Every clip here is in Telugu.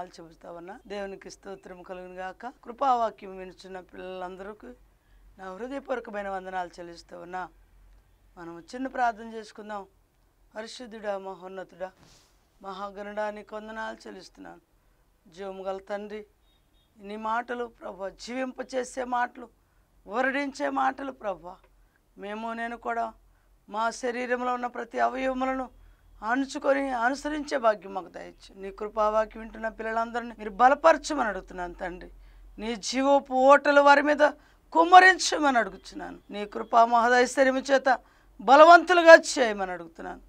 వందనాలు చెబుతా ఉన్నా దేవునికి స్తోత్రం కలుగును గాక కృపావాక్యం వినుచున్న పిల్లలందరికీ నా హృదయపూర్వకమైన వందనాలు చెల్లిస్తూ ఉన్నా మనం చిన్న ప్రార్థన చేసుకుందాం పరిశుద్ధుడా మహోన్నతుడా మహాగణుడా నీకు వందనాలు చెల్లిస్తున్నాను జోముగల తండ్రి నీ మాటలు ప్రభా జీవింపచేసే మాటలు వరడించే మాటలు ప్రభా మేము నేను కూడా మా శరీరంలో ఉన్న ప్రతి అవయవములను అనుచుకొని అనుసరించే భాగ్యం మాకు దయచ్చు నీ కృపావాకి వింటున్న పిల్లలందరినీ మీరు బలపరచమని అడుగుతున్నాను తండ్రి నీ జీవోపు ఓటలు వారి మీద కుమ్మరించమని అడుగుతున్నాను నీ కృపా మహదైశ్వర్యము చేత బలవంతులుగా చేయమని అడుగుతున్నాను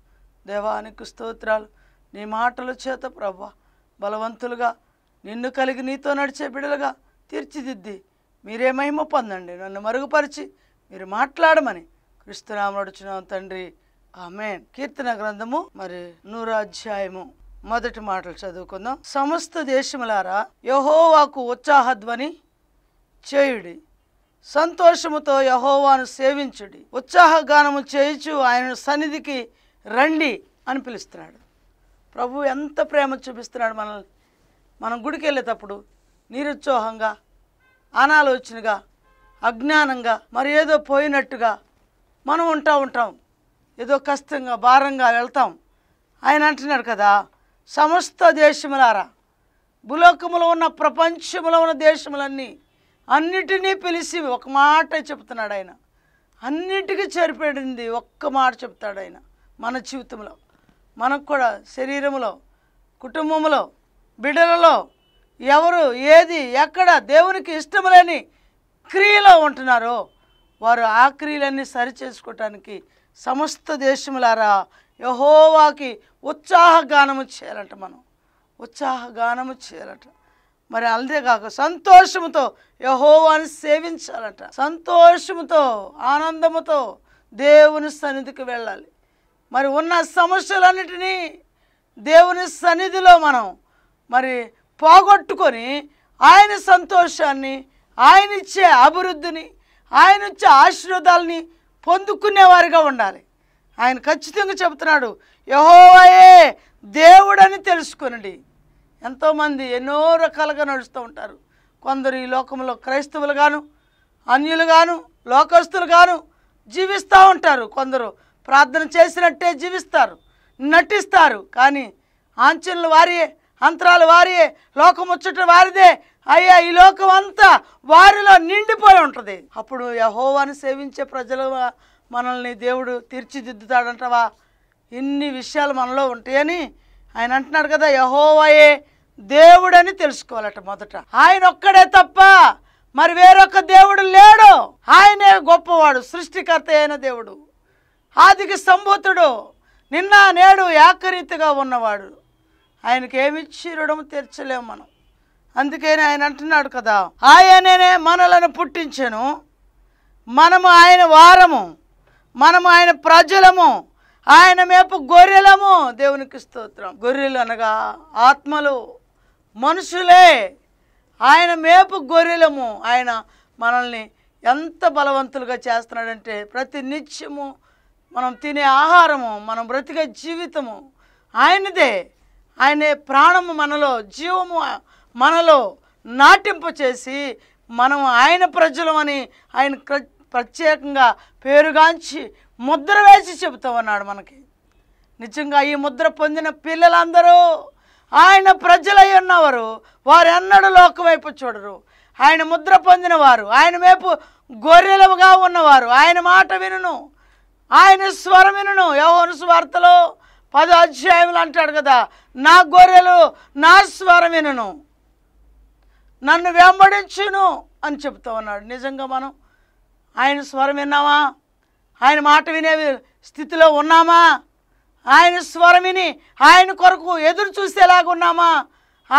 దేవానికి స్తోత్రాలు నీ మాటల చేత ప్రభ బలవంతులుగా నిన్ను కలిగి నీతో నడిచే బిడలుగా తీర్చిదిద్ది మీరే మహిమ పొందండి నన్ను మరుగుపరిచి మీరు మాట్లాడమని కృష్ణరాముడు తండ్రి ఆమె కీర్తన గ్రంథము మరి నూరాధ్యాయము మొదటి మాటలు చదువుకుందాం సమస్త దేశములారా యహోవాకు ఉత్సాహధ్వని చేయుడి సంతోషముతో యహోవాను సేవించుడి ఉత్సాహగానము చేయుచు ఆయన సన్నిధికి రండి అని పిలుస్తున్నాడు ప్రభు ఎంత ప్రేమ చూపిస్తున్నాడు మనల్ని మనం గుడికి వెళ్ళేటప్పుడు నిరుత్సాహంగా అనాలోచనగా అజ్ఞానంగా మరి ఏదో పోయినట్టుగా మనం ఉంటా ఉంటాం ఏదో కష్టంగా భారంగా వెళ్తాం ఆయన అంటున్నాడు కదా సమస్త దేశములారా భూలోకములో ఉన్న ప్రపంచంలో ఉన్న దేశములన్నీ అన్నిటినీ పిలిచి ఒక మాట చెప్తున్నాడు ఆయన అన్నిటికీ చేరిపడింది ఒక్క మాట చెప్తాడు ఆయన మన జీవితంలో మనకు కూడా శరీరంలో కుటుంబంలో బిడ్డలలో ఎవరు ఏది ఎక్కడ దేవునికి ఇష్టం లేని క్రియలో ఉంటున్నారో వారు ఆ క్రియలన్నీ సరిచేసుకోవటానికి సమస్త దేశములారా యహోవాకి ఉత్సాహగానము చేయాలంట మనం ఉత్సాహగానము చేయాలంట మరి అంతేకాక సంతోషముతో యహోవాని సేవించాలంట సంతోషముతో ఆనందముతో దేవుని సన్నిధికి వెళ్ళాలి మరి ఉన్న సమస్యలన్నిటినీ దేవుని సన్నిధిలో మనం మరి పోగొట్టుకొని ఆయన సంతోషాన్ని ఆయన ఇచ్చే అభివృద్ధిని ఆయన ఇచ్చే ఆశీర్వాదాలని పొందుకునేవారుగా ఉండాలి ఆయన ఖచ్చితంగా చెబుతున్నాడు యహోవయే దేవుడని తెలుసుకునండి ఎంతోమంది ఎన్నో రకాలుగా నడుస్తూ ఉంటారు కొందరు ఈ లోకంలో క్రైస్తవులు గాను అన్యులు గాను లోకస్తులు గాను జీవిస్తూ ఉంటారు కొందరు ప్రార్థన చేసినట్టే జీవిస్తారు నటిస్తారు కానీ ఆంచనలు వారియే అంతరాలు వారియే లోకముచ్చట వారిదే అయ్యా ఈ లోకం అంతా వారిలో నిండిపోయి ఉంటుంది అప్పుడు యహోవాను సేవించే ప్రజలు మనల్ని దేవుడు తీర్చిదిద్దుతాడంటవా ఇన్ని విషయాలు మనలో ఉంటాయని ఆయన అంటున్నాడు కదా యహోవాయే దేవుడని తెలుసుకోవాలట మొదట ఆయన ఒక్కడే తప్ప మరి వేరొక దేవుడు లేడు ఆయనే గొప్పవాడు సృష్టికర్త అయిన దేవుడు ఆదికి సంబూతుడు నిన్న నేడు ఏకరీతిగా ఉన్నవాడు ఆయనకి రుణం తీర్చలేము మనం అందుకని ఆయన అంటున్నాడు కదా ఆయననే మనలను పుట్టించను మనము ఆయన వారము మనము ఆయన ప్రజలము ఆయన మేపు గొర్రెలము దేవునికి స్తోత్రం గొర్రెలు అనగా ఆత్మలు మనుషులే ఆయన మేపు గొర్రెలము ఆయన మనల్ని ఎంత బలవంతులుగా చేస్తున్నాడంటే ప్రతి నిత్యము మనం తినే ఆహారము మనం బ్రతికే జీవితము ఆయనదే ఆయనే ప్రాణము మనలో జీవము మనలో నాటింపు చేసి మనం ఆయన ప్రజలమని ఆయన ప్రత్యేకంగా పేరుగాంచి ముద్ర వేసి చెబుతూ ఉన్నాడు మనకి నిజంగా ఈ ముద్ర పొందిన పిల్లలందరూ ఆయన ప్రజలై ఉన్నవారు వారు ఎన్నడూ లోకవైపు చూడరు ఆయన ముద్ర పొందిన వారు ఆయన వైపు గొర్రెలుగా ఉన్నవారు ఆయన మాట వినును ఆయన స్వరం వినును యోహోను స్వార్తలో పదో అధ్యాయంలో అంటాడు కదా నా గొర్రెలు నా స్వరం వినును నన్ను వెంబడించును అని చెప్తూ ఉన్నాడు నిజంగా మనం ఆయన స్వరం విన్నామా ఆయన మాట వినే స్థితిలో ఉన్నామా ఆయన స్వరం విని ఆయన కొరకు ఎదురు చూసేలాగున్నామా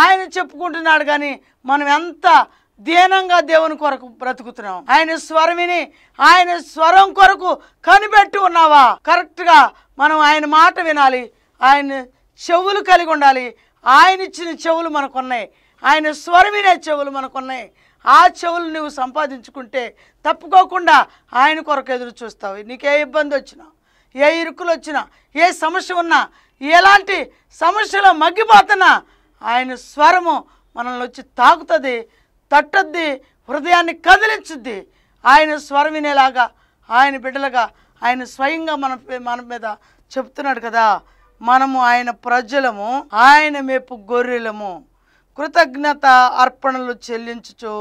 ఆయన చెప్పుకుంటున్నాడు కానీ మనం ఎంత దీనంగా దేవుని కొరకు బ్రతుకుతున్నాం ఆయన స్వరం ఆయన స్వరం కొరకు కనిపెట్టి ఉన్నావా కరెక్ట్గా మనం ఆయన మాట వినాలి ఆయన చెవులు కలిగి ఉండాలి ఆయన ఇచ్చిన చెవులు మనకున్నాయి ఆయన స్వరమినే చెవులు మనకున్నాయి ఆ చెవులు నువ్వు సంపాదించుకుంటే తప్పుకోకుండా ఆయన కొరకు ఎదురు చూస్తావు నీకే ఇబ్బంది వచ్చినా ఏ ఇరుకులు వచ్చినా ఏ సమస్య ఉన్నా ఎలాంటి సమస్యలో మగ్గిపోతున్నా ఆయన స్వరము మనల్ని వచ్చి తాకుతుంది తట్టద్ది హృదయాన్ని కదిలించుద్ది ఆయన స్వరం వినేలాగా ఆయన బిడ్డలుగా ఆయన స్వయంగా మన మన మీద చెప్తున్నాడు కదా మనము ఆయన ప్రజలము ఆయన మేపు గొర్రెలము కృతజ్ఞత అర్పణలు చెల్లించుచు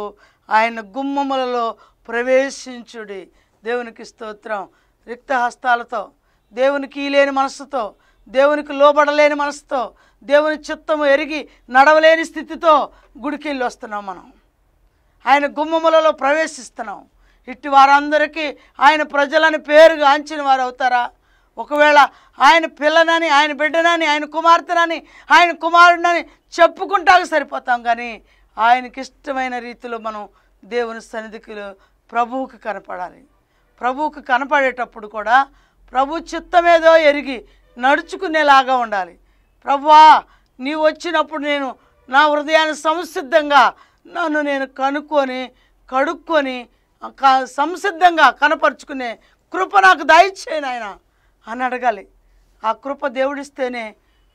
ఆయన గుమ్మములలో ప్రవేశించుడి దేవునికి స్తోత్రం రిక్త హస్తాలతో దేవునికి లేని మనస్సుతో దేవునికి లోబడలేని మనసుతో దేవుని చిత్తము ఎరిగి నడవలేని స్థితితో గుడికిల్లు వస్తున్నాం మనం ఆయన గుమ్మములలో ప్రవేశిస్తున్నాం ఇట్టి వారందరికీ ఆయన ప్రజలని పేరుగాంచిన వారు అవుతారా ఒకవేళ ఆయన పిల్లనని ఆయన బిడ్డనని ఆయన కుమార్తెనని ఆయన కుమారుడినని చెప్పుకుంటాక సరిపోతాం కానీ ఆయనకి ఇష్టమైన రీతిలో మనం దేవుని సన్నిధికి ప్రభువుకి కనపడాలి ప్రభువుకి కనపడేటప్పుడు కూడా ప్రభు చిత్తమేదో ఎరిగి నడుచుకునేలాగా ఉండాలి ప్రభువా నీవు వచ్చినప్పుడు నేను నా హృదయాన్ని సంసిద్ధంగా నన్ను నేను కనుక్కొని కడుక్కొని సంసిద్ధంగా కనపరుచుకునే కృప నాకు దయచేయను ఆయన అని అడగాలి ఆ కృప దేవుడిస్తేనే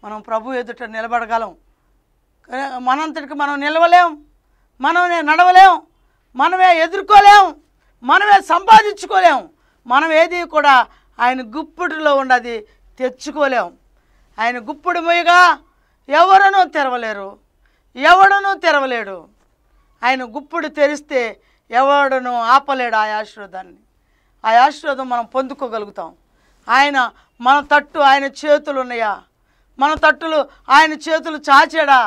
మనం ప్రభు ఎదుట నిలబడగలం మనంతటికి మనం నిలవలేం మనమే నడవలేం మనమే ఎదుర్కోలేం మనమే సంపాదించుకోలేం మనం ఏది కూడా ఆయన గుప్పుడులో ఉన్నది తెచ్చుకోలేం ఆయన గుప్పుడు మొయ్యగా ఎవరనూ తెరవలేరు ఎవడనూ తెరవలేడు ఆయన గుప్పుడు తెరిస్తే ఎవడనూ ఆపలేడు ఆ ఆశీర్వాదాన్ని ఆ ఆశీర్వాదం మనం పొందుకోగలుగుతాం ఆయన మన తట్టు ఆయన చేతులు ఉన్నాయా మన తట్టులు ఆయన చేతులు చాచాడా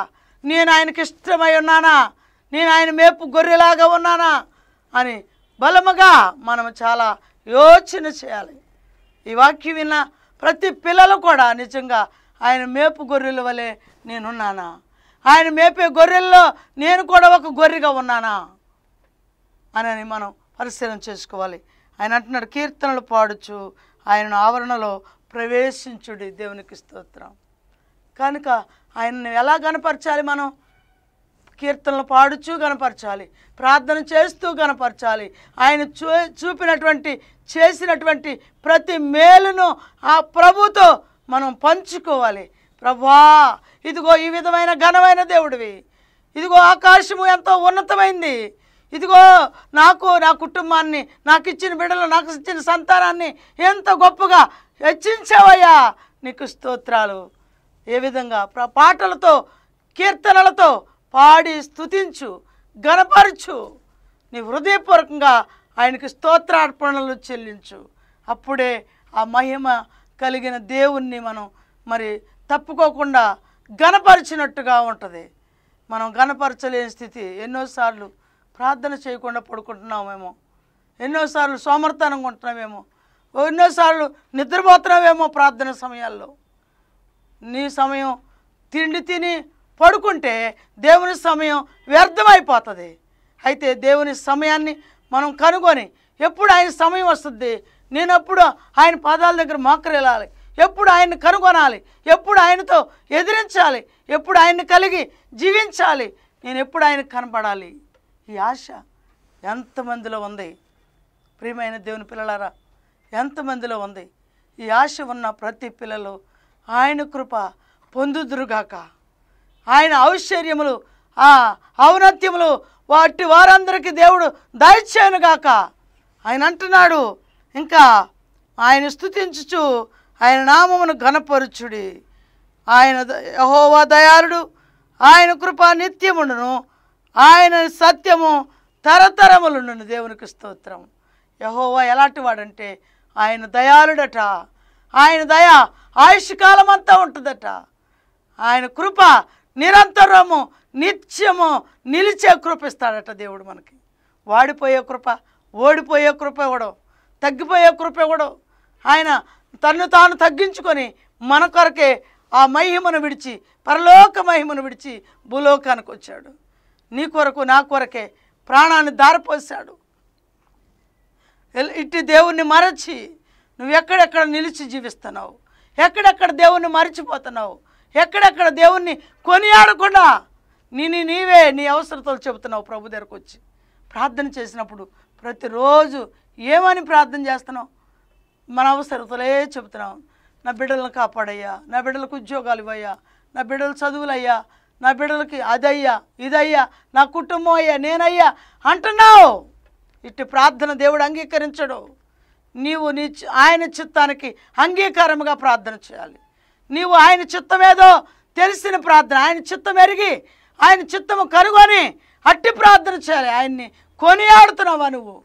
నేను ఆయనకి ఇష్టమై ఉన్నానా నేను ఆయన మేపు గొర్రెలాగా ఉన్నానా అని బలముగా మనం చాలా యోచన చేయాలి ఈ వాక్యం విన్న ప్రతి పిల్లలు కూడా నిజంగా ఆయన మేపు గొర్రెల వలె నేనున్నానా ఆయన మేపే గొర్రెల్లో నేను కూడా ఒక గొర్రెగా ఉన్నానా అని మనం పరిశీలన చేసుకోవాలి ఆయన అంటున్నాడు కీర్తనలు పాడుచు ఆయన ఆవరణలో ప్రవేశించుడి దేవునికి స్తోత్రం కనుక ఆయనను ఎలా గనపరచాలి మనం కీర్తనలు పాడుచూ కనపరచాలి ప్రార్థన చేస్తూ కనపరచాలి ఆయన చూ చూపినటువంటి చేసినటువంటి ప్రతి మేలును ఆ ప్రభుతో మనం పంచుకోవాలి ప్రభా ఇదిగో ఈ విధమైన ఘనమైన దేవుడివి ఇదిగో ఆకాశము ఎంతో ఉన్నతమైంది ఇదిగో నాకు నా కుటుంబాన్ని నాకు ఇచ్చిన బిడ్డలు నాకు ఇచ్చిన సంతానాన్ని ఎంత గొప్పగా హెచ్చించావయ్యా నీకు స్తోత్రాలు ఏ విధంగా పాటలతో కీర్తనలతో పాడి స్థుతించు గనపరచు నీ హృదయపూర్వకంగా ఆయనకి స్తోత్రార్పణలు చెల్లించు అప్పుడే ఆ మహిమ కలిగిన దేవుణ్ణి మనం మరి తప్పుకోకుండా గనపరిచినట్టుగా ఉంటుంది మనం గనపరచలేని స్థితి ఎన్నోసార్లు ప్రార్థన చేయకుండా పడుకుంటున్నామేమో ఎన్నోసార్లు సోమర్థనం ఉంటున్నామేమో ఎన్నోసార్లు నిద్రపోతున్నామేమో ప్రార్థన సమయాల్లో నీ సమయం తిండి తిని పడుకుంటే దేవుని సమయం వ్యర్థమైపోతుంది అయితే దేవుని సమయాన్ని మనం కనుగొని ఎప్పుడు ఆయన సమయం వస్తుంది నేను ఆయన పాదాల దగ్గర మోకరేలాలి ఎప్పుడు ఆయన్ని కనుగొనాలి ఎప్పుడు ఆయనతో ఎదిరించాలి ఎప్పుడు ఆయన్ని కలిగి జీవించాలి నేను ఎప్పుడు ఆయనకు కనపడాలి ఈ ఆశ ఎంతమందిలో ఉంది ప్రియమైన దేవుని పిల్లలారా ఎంతమందిలో ఉంది ఈ ఆశ ఉన్న ప్రతి పిల్లలు ఆయన కృప పొందుదురుగాక ఆయన ఔశ్వర్యములు ఆ ఔన్నత్యములు వాటి వారందరికీ దేవుడు దయచేయనుగాక ఆయన అంటున్నాడు ఇంకా ఆయన స్థుతించుచు ఆయన నామమును ఘనపరుచుడి ఆయన యహోవా దయాళుడు ఆయన కృప నిత్యముడును ఆయన సత్యము తరతరములు నుండి దేవునికి స్తోత్రం యహోవా ఎలాంటి వాడంటే ఆయన దయాలుడట ఆయన దయ ఆయుష్కాలం అంతా ఉంటుందట ఆయన కృప నిరంతరము నిత్యము నిలిచే కృపిస్తాడట దేవుడు మనకి వాడిపోయే కృప ఓడిపోయే కృప ఇవ్వడం తగ్గిపోయే కృప ఇవ్వడం ఆయన తన్ను తాను తగ్గించుకొని మన కొరకే ఆ మహిమను విడిచి పరలోక మహిమను విడిచి భూలోకానికి వచ్చాడు నీ కొరకు నా కొరకే ప్రాణాన్ని దారిపోసాడు ఇట్టి దేవుణ్ణి మరచి నువ్వు ఎక్కడెక్కడ నిలిచి జీవిస్తున్నావు ఎక్కడెక్కడ దేవుణ్ణి మరచిపోతున్నావు ఎక్కడెక్కడ దేవుణ్ణి కొనియాడకుండా నేను నీవే నీ అవసరతలు చెబుతున్నావు ప్రభు దగ్గరకు వచ్చి ప్రార్థన చేసినప్పుడు ప్రతిరోజు ఏమని ప్రార్థన చేస్తున్నావు మన అవసరతలే చెబుతున్నాం నా బిడ్డలను కాపాడయ్యా నా బిడ్డలకు ఉద్యోగాలు ఇవ్వయ్యా నా బిడ్డలు చదువులయ్యా నా బిడ్డలకి అదయ్యా ఇదయ్యా నా కుటుంబం అయ్యా నేనయ్యా అంటున్నావు ఇట్టి ప్రార్థన దేవుడు అంగీకరించడు నీవు నీ ఆయన చిత్తానికి అంగీకారముగా ప్రార్థన చేయాలి నీవు ఆయన చిత్తమేదో తెలిసిన ప్రార్థన ఆయన చిత్తం ఎరిగి ఆయన చిత్తము కనుగొని అట్టి ప్రార్థన చేయాలి ఆయన్ని కొనియాడుతున్నావా నువ్వు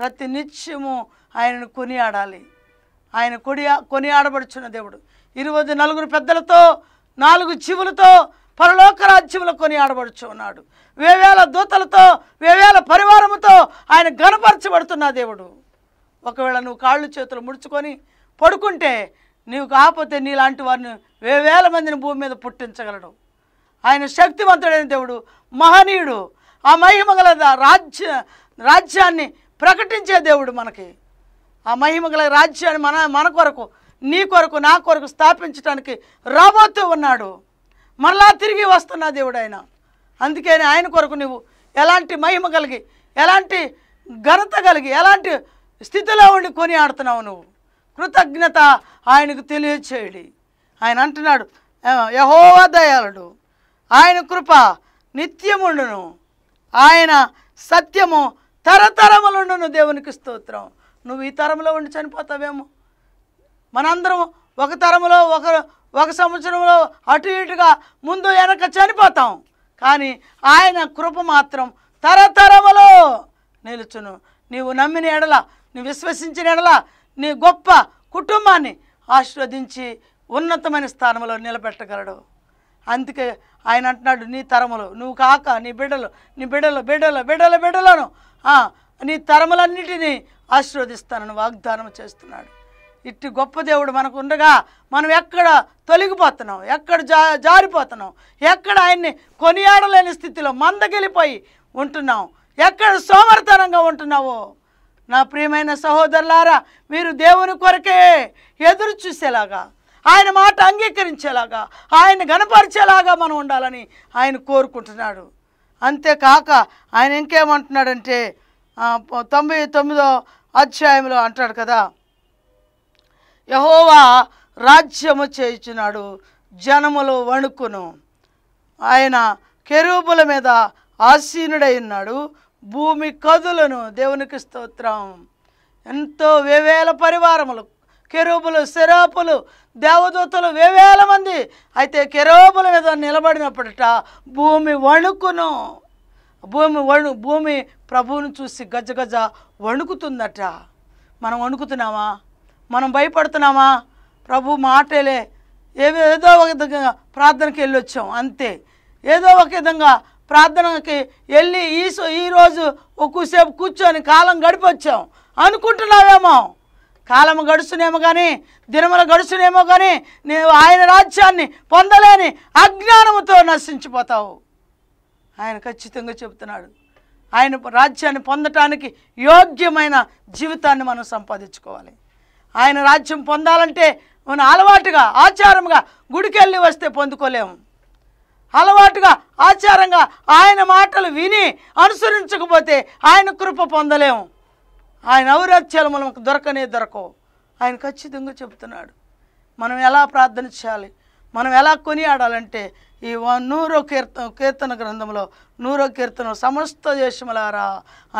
ప్రతి నిత్యము ఆయనను కొనియాడాలి ఆయన కొనియా కొనియాడబడుచున్న దేవుడు ఇరవై నలుగురు పెద్దలతో నాలుగు చివులతో పరలోక రాజ్యంలో కొని ఆడబడుచు ఉన్నాడు వేవేల దూతలతో వేవేల పరివారముతో ఆయన గణపరచబడుతున్న దేవుడు ఒకవేళ నువ్వు కాళ్ళు చేతులు ముడుచుకొని పడుకుంటే నీవు కాకపోతే నీలాంటి వారిని వేవేల మందిని భూమి మీద పుట్టించగలడు ఆయన శక్తివంతుడైన దేవుడు మహనీయుడు ఆ మహిమగల రాజ్య రాజ్యాన్ని ప్రకటించే దేవుడు మనకి ఆ మహిమగల రాజ్యాన్ని మన మన కొరకు నీ కొరకు నా కొరకు స్థాపించడానికి రాబోతూ ఉన్నాడు మరలా తిరిగి వస్తున్న దేవుడు ఆయన అందుకని ఆయన కొరకు నువ్వు ఎలాంటి మహిమ కలిగి ఎలాంటి ఘనత కలిగి ఎలాంటి స్థితిలో ఉండి కొని ఆడుతున్నావు నువ్వు కృతజ్ఞత ఆయనకు తెలియచేయడి ఆయన అంటున్నాడు యహోవా ఆయన కృప నిత్యముండును ఆయన సత్యము తరతరములుండును దేవునికి స్తోత్రం నువ్వు ఈ తరంలో ఉండి చనిపోతావేమో మనందరం ఒక తరంలో ఒక ఒక సంవత్సరంలో అటు ఇటుగా ముందు వెనక చనిపోతాం కానీ ఆయన కృప మాత్రం తరతరములో నిలుచును నీవు నమ్మిన ఎడల నీ విశ్వసించిన ఎడల నీ గొప్ప కుటుంబాన్ని ఆశీర్వదించి ఉన్నతమైన స్థానంలో నిలబెట్టగలడు అందుకే ఆయన అంటున్నాడు నీ తరములు నువ్వు కాక నీ బిడ్డలు నీ బిడ్డలు బిడ్డలు బిడ్డలు బిడ్డలను నీ తరములన్నిటినీ ఆశీర్వదిస్తానని వాగ్దానం చేస్తున్నాడు ఇట్టి గొప్ప దేవుడు మనకు ఉండగా మనం ఎక్కడ తొలగిపోతున్నాం ఎక్కడ జా జారిపోతున్నాం ఎక్కడ ఆయన్ని కొనియాడలేని స్థితిలో మందగిలిపోయి ఉంటున్నాం ఎక్కడ సోమర్తనంగా ఉంటున్నావో నా ప్రియమైన సహోదరులారా మీరు దేవుని కొరకే ఎదురు చూసేలాగా ఆయన మాట అంగీకరించేలాగా ఆయన గనపరిచేలాగా మనం ఉండాలని ఆయన కోరుకుంటున్నాడు అంతేకాక ఆయన ఇంకేమంటున్నాడంటే తొంభై తొమ్మిదో అధ్యాయంలో అంటాడు కదా యహోవా రాజ్యము చేయుచున్నాడు జనములు వణుకును ఆయన కెరూబుల మీద ఆసీనుడై ఉన్నాడు భూమి కదులను దేవునికి స్తోత్రం ఎంతో వేవేల పరివారములు కెరూబులు శరాపులు దేవదూతలు వేవేల మంది అయితే కెరూబుల మీద నిలబడినప్పుడట భూమి వణుకును భూమి వణు భూమి ప్రభువును చూసి గజగజ వణుకుతుందట మనం వణుకుతున్నామా మనం భయపడుతున్నామా ప్రభు మాటలే ఏవి ఏదో ఒక విధంగా ప్రార్థనకి వెళ్ళొచ్చాం అంతే ఏదో ఒక విధంగా ప్రార్థనకి వెళ్ళి ఈ ఈరోజు ఒక్కసేపు కూర్చొని కాలం గడిపొచ్చాం అనుకుంటున్నావేమో కాలం గడుచునేమో కానీ దినములు గడుచునేమో కానీ నీవు ఆయన రాజ్యాన్ని పొందలేని అజ్ఞానంతో నశించిపోతావు ఆయన ఖచ్చితంగా చెబుతున్నాడు ఆయన రాజ్యాన్ని పొందటానికి యోగ్యమైన జీవితాన్ని మనం సంపాదించుకోవాలి ఆయన రాజ్యం పొందాలంటే మనం అలవాటుగా ఆచారంగా గుడికెళ్ళి వస్తే పొందుకోలేము అలవాటుగా ఆచారంగా ఆయన మాటలు విని అనుసరించకపోతే ఆయన కృప పొందలేము ఆయన ఔరాత్యాలు మనకు దొరకనే దొరకవు ఆయన ఖచ్చితంగా చెబుతున్నాడు మనం ఎలా ప్రార్థన చేయాలి మనం ఎలా కొనియాడాలంటే ఈ నూరో కీర్త కీర్తన గ్రంథంలో నూరో కీర్తన సమస్త దేశములారా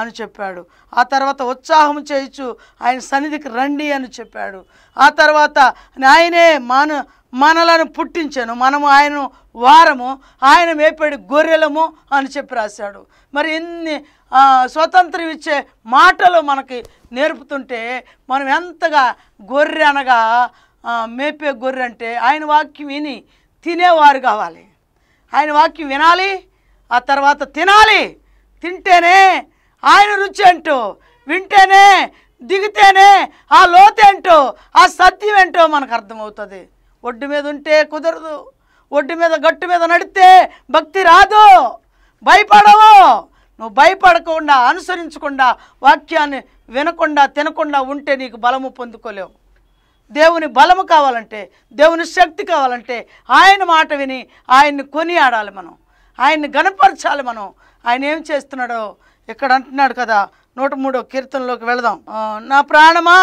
అని చెప్పాడు ఆ తర్వాత ఉత్సాహం చేయొచ్చు ఆయన సన్నిధికి రండి అని చెప్పాడు ఆ తర్వాత ఆయనే మాన మనలను పుట్టించాను మనము ఆయన వారము ఆయన మేపేడు గొర్రెలము అని చెప్పి రాశాడు మరి ఇన్ని స్వతంత్రం ఇచ్చే మాటలు మనకి నేర్పుతుంటే మనం ఎంతగా గొర్రె అనగా మేపే గొర్రె అంటే ఆయన వాక్యం విని తినేవారు కావాలి ఆయన వాక్యం వినాలి ఆ తర్వాత తినాలి తింటేనే ఆయన రుచి అంటూ వింటేనే దిగితేనే ఆ లోతేంటో ఆ సత్యం ఏంటో మనకు అర్థమవుతుంది ఒడ్డు మీద ఉంటే కుదరదు ఒడ్డు మీద గట్టు మీద నడితే భక్తి రాదు భయపడవు నువ్వు భయపడకుండా అనుసరించకుండా వాక్యాన్ని వినకుండా తినకుండా ఉంటే నీకు బలము పొందుకోలేవు దేవుని బలము కావాలంటే దేవుని శక్తి కావాలంటే ఆయన మాట విని ఆయన్ని కొని ఆడాలి మనం ఆయన్ని గనపరచాలి మనం ఆయన ఏం చేస్తున్నాడో ఇక్కడ అంటున్నాడు కదా నూట మూడో కీర్తనలోకి వెళదాం నా ప్రాణమా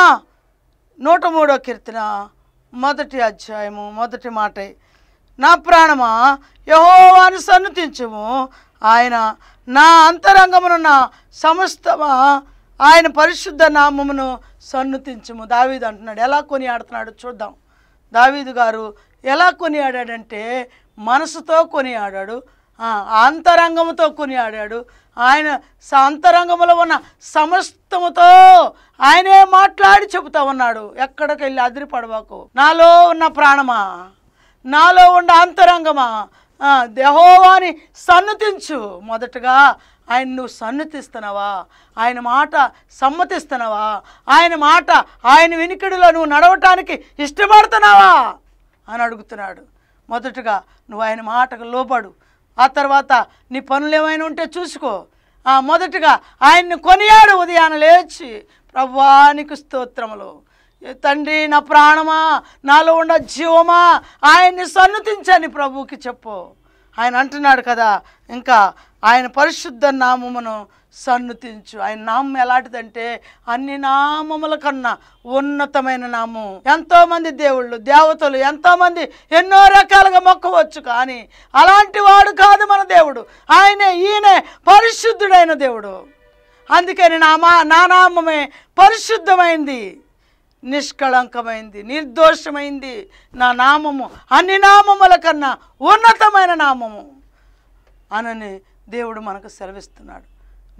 నూట మూడో కీర్తన మొదటి అధ్యాయము మొదటి మాటే నా ప్రాణమా యహోవాను సన్నతించము ఆయన నా అంతరంగమునున్న సమస్తమా ఆయన పరిశుద్ధ నామమును సన్నుతించము దావీదు అంటున్నాడు ఎలా కొనియాడుతున్నాడు చూద్దాం దావీదు గారు ఎలా కొనియాడాడంటే మనసుతో కొనియాడాడు అంతరంగముతో కొనియాడాడు ఆయన అంతరంగంలో ఉన్న సమస్తముతో ఆయనే మాట్లాడి చెబుతా ఉన్నాడు ఎక్కడికి వెళ్ళి అదిరిపడవాకు నాలో ఉన్న ప్రాణమా నాలో ఉన్న అంతరంగమా దేహోవాని సన్నుతించు మొదటగా ఆయన నువ్వు సన్నతిస్తున్నావా ఆయన మాట సమ్మతిస్తున్నావా ఆయన మాట ఆయన వెనుకడిలో నువ్వు నడవటానికి ఇష్టపడుతున్నావా అని అడుగుతున్నాడు మొదటగా నువ్వు ఆయన మాటకు లోపడు ఆ తర్వాత నీ పనులు ఏమైనా ఉంటే చూసుకో మొదటగా ఆయన్ని కొనియాడు ఉదయాన లేచి ప్రభానికి స్తోత్రములు తండ్రి నా ప్రాణమా నాలో ఉన్న జీవమా ఆయన్ని సన్నతించని ప్రభువుకి చెప్పు ఆయన అంటున్నాడు కదా ఇంకా ఆయన పరిశుద్ధ నామమును సన్నుతించు ఆయన నామం ఎలాంటిదంటే అన్ని నామముల కన్నా ఉన్నతమైన నామం ఎంతోమంది దేవుళ్ళు దేవతలు ఎంతోమంది ఎన్నో రకాలుగా మొక్కవచ్చు కానీ అలాంటి వాడు కాదు మన దేవుడు ఆయనే ఈయనే పరిశుద్ధుడైన దేవుడు అందుకని నామా నా నామమే పరిశుద్ధమైంది నిష్కళంకమైంది నిర్దోషమైంది నా నామము అన్ని నామముల కన్నా ఉన్నతమైన నామము అనని దేవుడు మనకు సెలవిస్తున్నాడు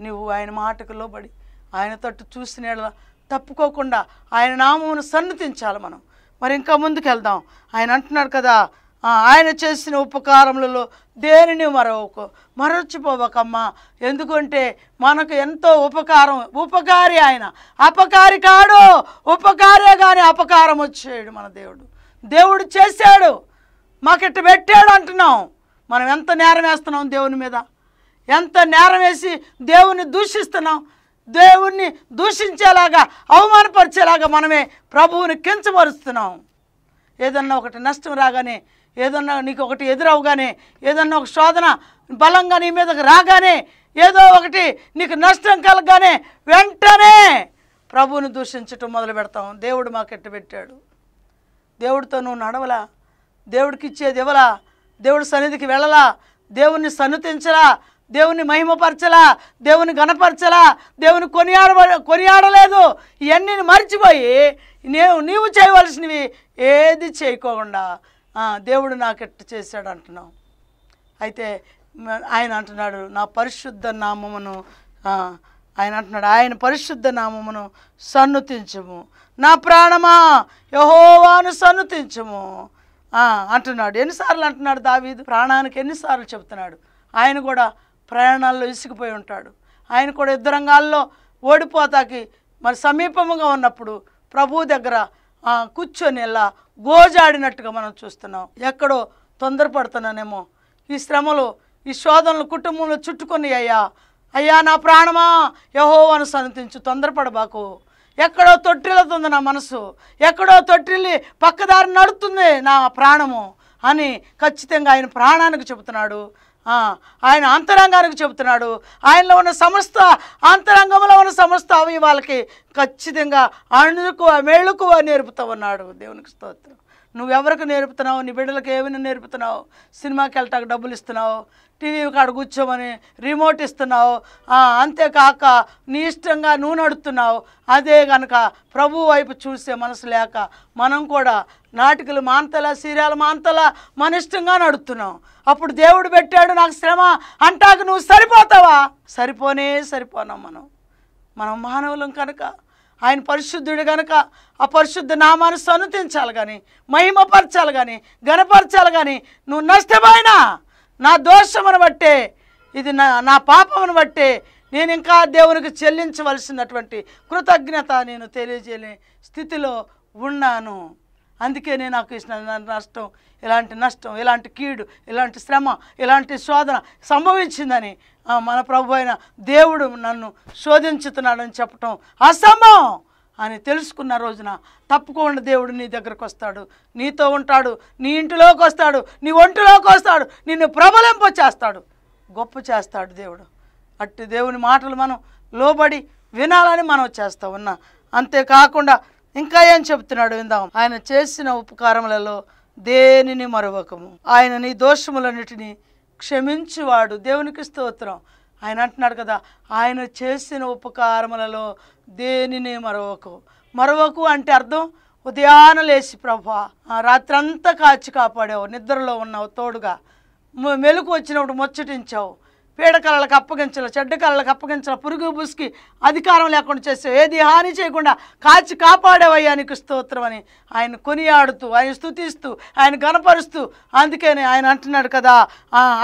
నువ్వు ఆయన మాటకు లోబడి ఆయన తట్టు చూసిన తప్పుకోకుండా ఆయన నామమును సన్నతించాలి మనం మరి ఇంకా ముందుకెళ్దాం ఆయన అంటున్నాడు కదా ఆయన చేసిన ఉపకారములలో దేనిని మరొక మరచిపోవకమ్మా ఎందుకంటే మనకు ఎంతో ఉపకారం ఉపకారి ఆయన అపకారి కాడు ఉపకారే కానీ అపకారం వచ్చేయడు మన దేవుడు దేవుడు చేశాడు మాకెట్టు పెట్టాడు అంటున్నాం మనం ఎంత నేరం వేస్తున్నాం దేవుని మీద ఎంత నేరం వేసి దేవుణ్ణి దూషిస్తున్నాం దేవుణ్ణి దూషించేలాగా అవమానపరిచేలాగా మనమే ప్రభువుని కించపరుస్తున్నాం ఏదన్నా ఒకటి నష్టం రాగానే ఏదన్నా నీకు ఒకటి ఎదురవగానే ఏదన్నా ఒక శోధన బలంగా నీ మీదకి రాగానే ఏదో ఒకటి నీకు నష్టం కలగగానే వెంటనే ప్రభువుని దూషించటం మొదలు పెడతాం దేవుడు మాకెట్టు పెట్టాడు దేవుడితో నువ్వు నడవలా దేవుడికి ఇచ్చేది ఇవ్వలా దేవుడి సన్నిధికి వెళ్ళలా దేవుణ్ణి సన్నతించలా దేవుని మహిమపరచలా దేవుని గణపరచలా దేవుని కొనియాడ కొనియాడలేదు ఇవన్నీ మర్చిపోయి నేను నీవు చేయవలసినవి ఏది చేయకోకుండా దేవుడు నాకు ఎట్టు చేశాడు అంటున్నావు అయితే ఆయన అంటున్నాడు నా పరిశుద్ధ నామమును ఆయన అంటున్నాడు ఆయన పరిశుద్ధ నామమును సన్నుతించము నా ప్రాణమా యహోవాను సన్నుతించము అంటున్నాడు ఎన్నిసార్లు అంటున్నాడు దావీదు ప్రాణానికి ఎన్నిసార్లు చెప్తున్నాడు ఆయన కూడా ప్రయాణాల్లో ఇసుకుపోయి ఉంటాడు ఆయన కూడా యుద్ధ రంగాల్లో ఓడిపోతాకి మరి సమీపముగా ఉన్నప్పుడు ప్రభు దగ్గర కూర్చొని ఇలా గోజాడినట్టుగా మనం చూస్తున్నాం ఎక్కడో తొందరపడుతున్నానేమో ఈ శ్రమలు ఈ శోధనలు కుటుంబంలో చుట్టుకొని అయ్యా అయ్యా నా ప్రాణమా యహో అని సంతించు తొందరపడబాకు ఎక్కడో తొట్టిల్లుతుంది నా మనసు ఎక్కడో తొట్టిల్లి పక్కదారి నడుతుంది నా ప్రాణము అని ఖచ్చితంగా ఆయన ప్రాణానికి చెబుతున్నాడు ఆయన అంతరంగానికి చెబుతున్నాడు ఆయనలో ఉన్న సమస్త అంతరంగంలో ఉన్న సమస్త అవి వాళ్ళకి ఖచ్చితంగా అణుకు మేళుకు నేర్పుతూ ఉన్నాడు దేవునికి స్తోత్రం నువ్వెవరికి నేర్పుతున్నావు నీ బిడ్డలకు ఏమైనా నేర్పుతున్నావు సినిమాకి వెళ్ళటానికి డబ్బులు ఇస్తున్నావు టీవీ కాడ కూర్చోమని రిమోట్ ఇస్తున్నావు అంతేకాక నీ ఇష్టంగా నువ్వు అడుతున్నావు అదే గనక ప్రభు వైపు చూసే మనసు లేక మనం కూడా నాటికలు మాంతలా సీరియల్ మాంతలా మన ఇష్టంగా నడుతున్నాం అప్పుడు దేవుడు పెట్టాడు నాకు శ్రమ అంటాక నువ్వు సరిపోతావా సరిపోనే సరిపోనాం మనం మనం మానవులం కనుక ఆయన పరిశుద్ధుడు గనక ఆ పరిశుద్ధ నామాన్ని సనుతించాలి కానీ మహిమపరచాలి కానీ గనపరచాలి కానీ నువ్వు నష్టమైనా నా దోషమును బట్టే ఇది నా నా పాపమును బట్టే నేను ఇంకా దేవునికి చెల్లించవలసినటువంటి కృతజ్ఞత నేను తెలియజేయని స్థితిలో ఉన్నాను అందుకే నేను నాకు ఇచ్చిన నష్టం ఇలాంటి నష్టం ఇలాంటి కీడు ఇలాంటి శ్రమ ఇలాంటి శోధన సంభవించిందని మన ప్రభు అయిన దేవుడు నన్ను శోధించుతున్నాడని చెప్పటం అసమం అని తెలుసుకున్న రోజున తప్పుకోండి దేవుడు నీ దగ్గరకు వస్తాడు నీతో ఉంటాడు నీ ఇంటిలోకి వస్తాడు నీ ఒంటిలోకి వస్తాడు నిన్ను ప్రబలింప చేస్తాడు గొప్ప చేస్తాడు దేవుడు అట్టి దేవుని మాటలు మనం లోబడి వినాలని మనం చేస్తూ ఉన్నా అంతేకాకుండా ఇంకా ఏం చెప్తున్నాడు విందాం ఆయన చేసిన ఉపకారములలో దేనిని మరువకము ఆయన నీ దోషములన్నిటినీ క్షమించువాడు దేవునికి స్తోత్రం ఆయన అంటున్నాడు కదా ఆయన చేసిన ఉపకారములలో దేనిని మరవకు మరవకు అంటే అర్థం ఉదయాన లేచి ప్రభా రాత్రంతా కాచి కాపాడావు నిద్రలో ఉన్నావు తోడుగా మెలకు వచ్చినప్పుడు ముచ్చటించావు పీడ కళలకు అప్పగించిన చెడ్డ కళలకు అప్పగించిన పురుగు బుసికి అధికారం లేకుండా చేసే ఏది హాని చేయకుండా కాచి కాపాడేవయ్యా నీకు స్తోత్రం అని ఆయన కొనియాడుతూ ఆయన స్థుతిస్తూ ఆయన గనపరుస్తూ అందుకని ఆయన అంటున్నాడు కదా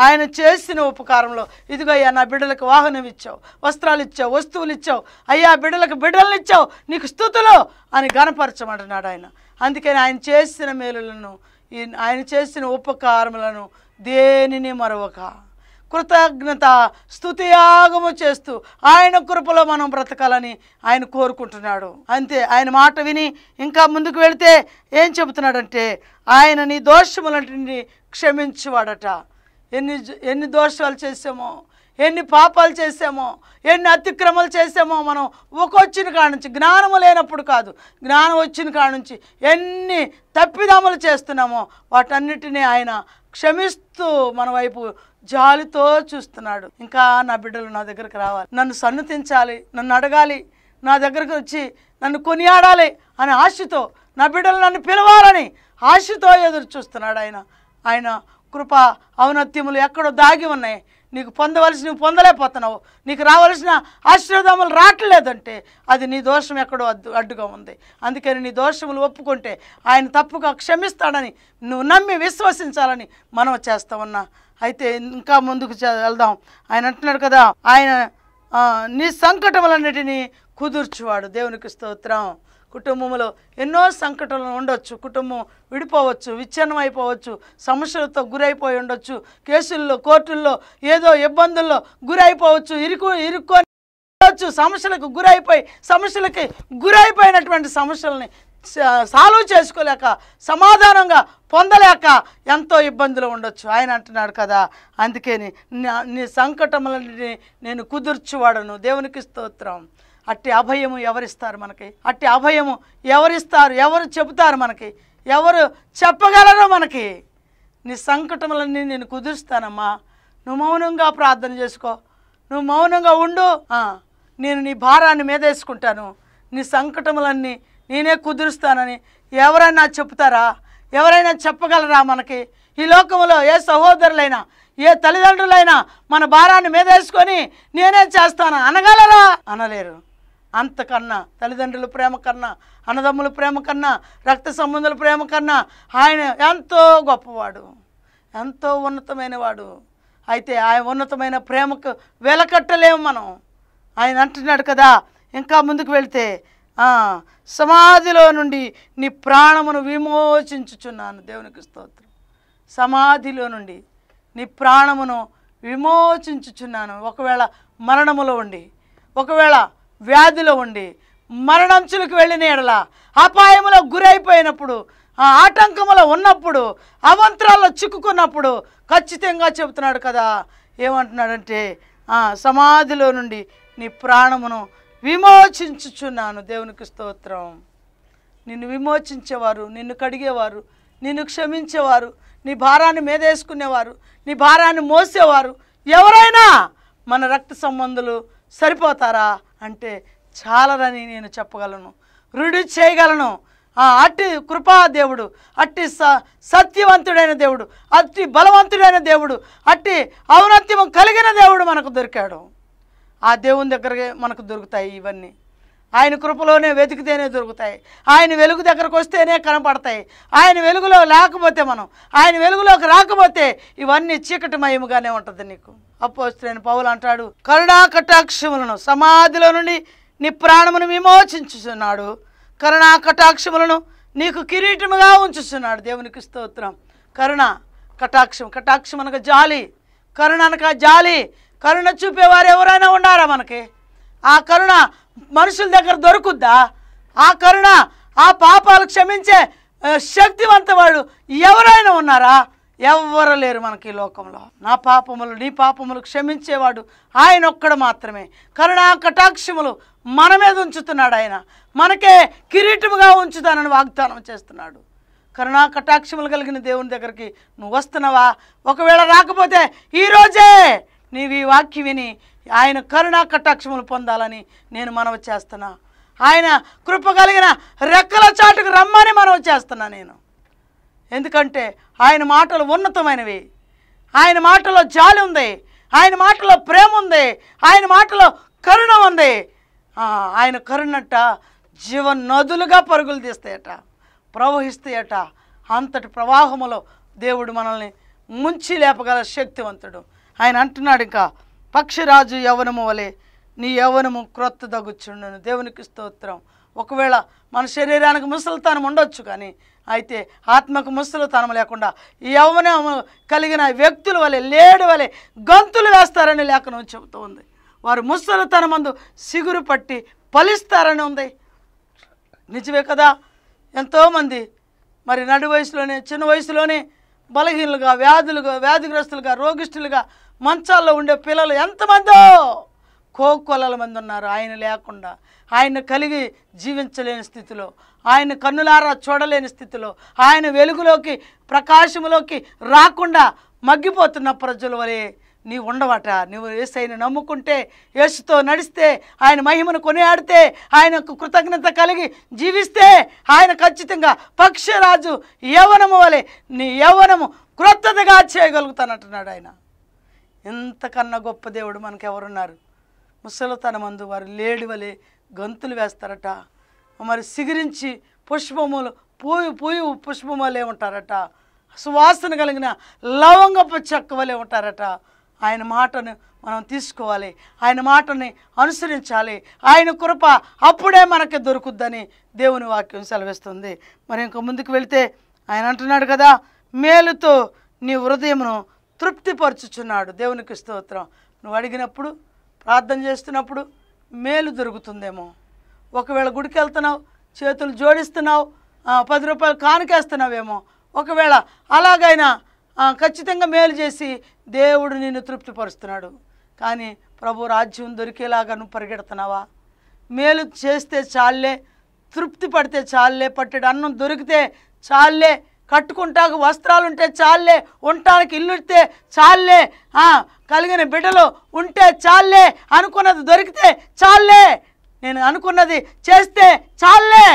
ఆయన చేసిన ఉపకారంలో ఇదిగయ్యా నా బిడ్డలకు వాహనం ఇచ్చావు వస్త్రాలు ఇచ్చావు వస్తువులు ఇచ్చావు అయ్యా బిడ్డలకు బిడ్డలను ఇచ్చావు నీకు స్థుతులో అని గనపరచమంటున్నాడు ఆయన అందుకని ఆయన చేసిన మేలులను ఆయన చేసిన ఉపకారములను దేనిని మరొక కృతజ్ఞత స్థుతియాగము చేస్తూ ఆయన కృపలో మనం బ్రతకాలని ఆయన కోరుకుంటున్నాడు అంతే ఆయన మాట విని ఇంకా ముందుకు వెళితే ఏం చెబుతున్నాడంటే ఆయన నీ దోషములన్నింటినీ క్షమించువాడట ఎన్ని ఎన్ని దోషాలు చేసామో ఎన్ని పాపాలు చేసామో ఎన్ని అతిక్రమలు చేసామో మనం ఒకొచ్చిన కాడ నుంచి జ్ఞానము లేనప్పుడు కాదు జ్ఞానం వచ్చిన కాడ నుంచి ఎన్ని తప్పిదాములు చేస్తున్నామో వాటన్నిటినీ ఆయన క్షమిస్తూ మన వైపు జాలితో చూస్తున్నాడు ఇంకా నా బిడ్డలు నా దగ్గరకు రావాలి నన్ను సన్నతించాలి నన్ను అడగాలి నా దగ్గరకు వచ్చి నన్ను కొనియాడాలి అనే ఆశతో నా బిడ్డలు నన్ను పిలవాలని ఆశతో ఎదురు చూస్తున్నాడు ఆయన ఆయన కృప ఔనత్యములు ఎక్కడో దాగి ఉన్నాయి నీకు పొందవలసి నువ్వు పొందలేకపోతున్నావు నీకు రావలసిన ఆశీర్వాదములు రావట్లేదంటే అది నీ దోషం ఎక్కడో అడ్డు అడ్డుగా ఉంది అందుకని నీ దోషములు ఒప్పుకుంటే ఆయన తప్పుగా క్షమిస్తాడని నువ్వు నమ్మి విశ్వసించాలని మనం ఉన్నా అయితే ఇంకా ముందుకు వెళ్దాం ఆయన అంటున్నాడు కదా ఆయన నీ సంకటములన్నిటినీ కుదుర్చువాడు దేవునికి స్తోత్రం కుటుంబంలో ఎన్నో సంకటాలు ఉండొచ్చు కుటుంబం విడిపోవచ్చు విచ్ఛిన్నం అయిపోవచ్చు సమస్యలతో గురైపోయి ఉండొచ్చు కేసుల్లో కోర్టుల్లో ఏదో ఇబ్బందుల్లో గురైపోవచ్చు ఇరుకు ఇరుక్కొని సమస్యలకు గురైపోయి సమస్యలకి గురైపోయినటువంటి సమస్యలని సాల్వ్ చేసుకోలేక సమాధానంగా పొందలేక ఎంతో ఇబ్బందులు ఉండొచ్చు ఆయన అంటున్నాడు కదా అందుకని నీ సంకటములని నేను కుదుర్చువాడను దేవునికి స్తోత్రం అట్టి అభయము ఎవరిస్తారు మనకి అట్టి అభయము ఎవరిస్తారు ఎవరు చెబుతారు మనకి ఎవరు చెప్పగలరు మనకి నీ సంకటములన్నీ నేను కుదురుస్తానమ్మా నువ్వు మౌనంగా ప్రార్థన చేసుకో నువ్వు మౌనంగా ఉండు నేను నీ భారాన్ని మీదేసుకుంటాను నీ సంకటములన్నీ నేనే కుదురుస్తానని ఎవరైనా చెప్తారా ఎవరైనా చెప్పగలరా మనకి ఈ లోకంలో ఏ సహోదరులైనా ఏ తల్లిదండ్రులైనా మన భారాన్ని మీదేసుకొని నేనే చేస్తాను అనగలరా అనలేరు అంతకన్నా తల్లిదండ్రుల ప్రేమ కన్నా అన్నదమ్ముల ప్రేమ కన్నా రక్త సంబంధుల ప్రేమ కన్నా ఆయన ఎంతో గొప్పవాడు ఎంతో ఉన్నతమైన వాడు అయితే ఆయన ఉన్నతమైన ప్రేమకు వెలకట్టలేము మనం ఆయన అంటున్నాడు కదా ఇంకా ముందుకు వెళితే సమాధిలో నుండి నీ ప్రాణమును విమోచించుచున్నాను దేవునికి స్తోత్రం సమాధిలో నుండి నీ ప్రాణమును విమోచించుచున్నాను ఒకవేళ మరణములో ఉండి ఒకవేళ వ్యాధిలో ఉండి మరణంచులకు వెళ్ళిన ఎడల అపాయములో గురైపోయినప్పుడు ఆటంకములో ఉన్నప్పుడు అవంతరాల్లో చిక్కుకున్నప్పుడు ఖచ్చితంగా చెబుతున్నాడు కదా ఏమంటున్నాడంటే సమాధిలో నుండి నీ ప్రాణమును విమోచించుచున్నాను దేవునికి స్తోత్రం నిన్ను విమోచించేవారు నిన్ను కడిగేవారు నిన్ను క్షమించేవారు నీ భారాన్ని మీదేసుకునేవారు నీ భారాన్ని మోసేవారు ఎవరైనా మన రక్త సంబంధులు సరిపోతారా అంటే చాలరని నేను చెప్పగలను రుడి చేయగలను అట్టి కృపా దేవుడు అట్టి స సత్యవంతుడైన దేవుడు అట్టి బలవంతుడైన దేవుడు అట్టి ఔనత్యం కలిగిన దేవుడు మనకు దొరికాడు ఆ దేవుని దగ్గర మనకు దొరుకుతాయి ఇవన్నీ ఆయన కృపలోనే వెతికితేనే దొరుకుతాయి ఆయన వెలుగు దగ్గరకు వస్తేనే కనపడతాయి ఆయన వెలుగులో లేకపోతే మనం ఆయన వెలుగులోకి రాకపోతే ఇవన్నీ చీకటిమయముగానే ఉంటుంది నీకు అప్పోస్తున్న పౌలు అంటాడు కరుణా కటాక్షములను సమాధిలో నుండి నీ ప్రాణమును విమోచించుచున్నాడు కరుణా కటాక్షములను నీకు కిరీటముగా ఉంచుతున్నాడు దేవునికి స్తోత్రం కరుణ కటాక్షం కటాక్షం అనగా జాలి కరుణ అనగా జాలి కరుణ చూపేవారు ఎవరైనా ఉన్నారా మనకి ఆ కరుణ మనుషుల దగ్గర దొరుకుద్దా ఆ కరుణ ఆ పాపాలు క్షమించే శక్తివంత వాళ్ళు ఎవరైనా ఉన్నారా ఎవ్వరు లేరు మనకి ఈ లోకంలో నా పాపములు నీ పాపములు క్షమించేవాడు ఆయన ఒక్కడ మాత్రమే కరుణ కటాక్షములు మన మీద ఉంచుతున్నాడు ఆయన మనకే కిరీటముగా ఉంచుతానని వాగ్దానం చేస్తున్నాడు కరుణా కటాక్షములు కలిగిన దేవుని దగ్గరికి నువ్వు వస్తున్నావా ఒకవేళ రాకపోతే ఈరోజే నీవు ఈ వాక్య విని ఆయన కరుణా కటాక్షములు పొందాలని నేను మనవి చేస్తున్నా ఆయన కృప కలిగిన రెక్కల చాటుకు రమ్మని మనవి చేస్తున్నా నేను ఎందుకంటే ఆయన మాటలు ఉన్నతమైనవి ఆయన మాటలో జాలి ఉంది ఆయన మాటలో ప్రేమ ఉంది ఆయన మాటలో కరుణ ఉంది ఆయన కరుణట జీవ నదులుగా పరుగులు తీస్తాయట ప్రవహిస్తాయట అంతటి ప్రవాహములో దేవుడు మనల్ని ముంచి లేపగల శక్తివంతుడు ఆయన అంటున్నాడు ఇంకా పక్షిరాజు యవనము వలె నీ యవనము క్రొత్త దగ్గుచుండును దేవునికి స్తోత్రం ఒకవేళ మన శరీరానికి ముసలితనం ఉండొచ్చు కానీ అయితే ఆత్మకు ముసలితనం లేకుండా యవనము కలిగిన వ్యక్తుల వలె లేడు వలె గంతులు వేస్తారని లేఖనం చెబుతూ ఉంది వారు మందు సిగురు పట్టి ఫలిస్తారని ఉంది నిజమే కదా ఎంతోమంది మరి నడు వయసులోనే చిన్న వయసులోనే బలహీనలుగా వ్యాధులుగా వ్యాధిగ్రస్తులుగా రోగిష్ఠులుగా మంచాల్లో ఉండే పిల్లలు ఎంతమందో కోకొలల మంది ఉన్నారు ఆయన లేకుండా ఆయన కలిగి జీవించలేని స్థితిలో ఆయన కన్నులారా చూడలేని స్థితిలో ఆయన వెలుగులోకి ప్రకాశములోకి రాకుండా మగ్గిపోతున్న ప్రజల వలె నీవు ఉండవట నువ్వు ఏసైని నమ్ముకుంటే యేసుతో నడిస్తే ఆయన మహిమను కొనియాడితే ఆయనకు కృతజ్ఞత కలిగి జీవిస్తే ఆయన ఖచ్చితంగా పక్షరాజు యవనము వలె నీ యవనము క్రొత్తదిగా చేయగలుగుతానంటున్నాడు ఆయన ఇంతకన్నా గొప్ప దేవుడు మనకు ఎవరున్నారు ముసలితన మందు వారు లేడివలే గంతులు వేస్తారట మరి సిగిరించి పుష్పములు పూయి పోయి పుష్పములే ఉంటారట సువాసన కలిగిన లవంగపు వలె ఉంటారట ఆయన మాటను మనం తీసుకోవాలి ఆయన మాటని అనుసరించాలి ఆయన కృప అప్పుడే మనకి దొరుకుద్దని దేవుని వాక్యం సెలవిస్తుంది మరి ఇంక ముందుకు వెళితే ఆయన అంటున్నాడు కదా మేలుతో నీ హృదయమును తృప్తిపరచుచున్నాడు దేవునికి స్తోత్రం నువ్వు అడిగినప్పుడు ప్రార్థన చేస్తున్నప్పుడు మేలు దొరుకుతుందేమో ఒకవేళ గుడికి వెళ్తున్నావు చేతులు జోడిస్తున్నావు పది రూపాయలు కానుకేస్తున్నావేమో ఒకవేళ అలాగైనా ఖచ్చితంగా మేలు చేసి దేవుడు నిన్ను తృప్తిపరుస్తున్నాడు కానీ ప్రభు రాజ్యం దొరికేలాగా నువ్వు పరిగెడుతున్నావా మేలు చేస్తే చాలే తృప్తి పడితే చాలే పట్టెడు అన్నం దొరికితే చాలే కట్టుకుంటాకు వస్త్రాలుంటే చాలే ఉండటానికి ఇల్లుంటే చాలే కలిగిన బిడ్డలు ఉంటే చాలే అనుకున్నది దొరికితే చాలే నేను అనుకున్నది చేస్తే చాలే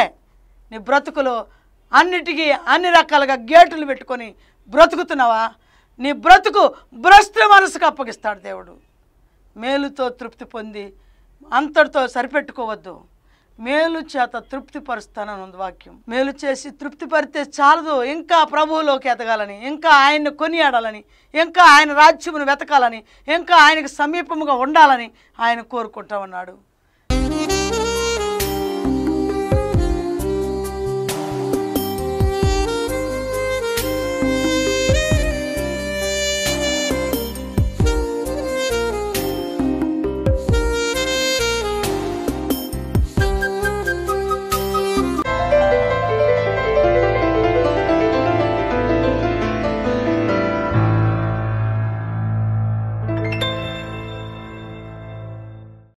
నీ బ్రతుకులు అన్నిటికీ అన్ని రకాలుగా గేటులు పెట్టుకొని బ్రతుకుతున్నావా నీ బ్రతుకు భ్రష్ట మనసుకు అప్పగిస్తాడు దేవుడు మేలుతో తృప్తి పొంది అంతటితో సరిపెట్టుకోవద్దు మేలు చేత తృప్తిపరుస్తానని ఉంది వాక్యం మేలు చేసి పరితే చాలదు ఇంకా ప్రభువులోకి ఎదగాలని ఇంకా ఆయన్ని కొనియాడాలని ఇంకా ఆయన రాజ్యమును వెతకాలని ఇంకా ఆయనకు సమీపముగా ఉండాలని ఆయన కోరుకుంటా ఉన్నాడు